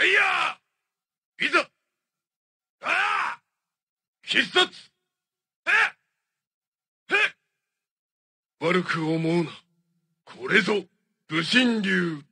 ヘイヤーいざああ必殺ええ悪く思うな。これぞ、武神流。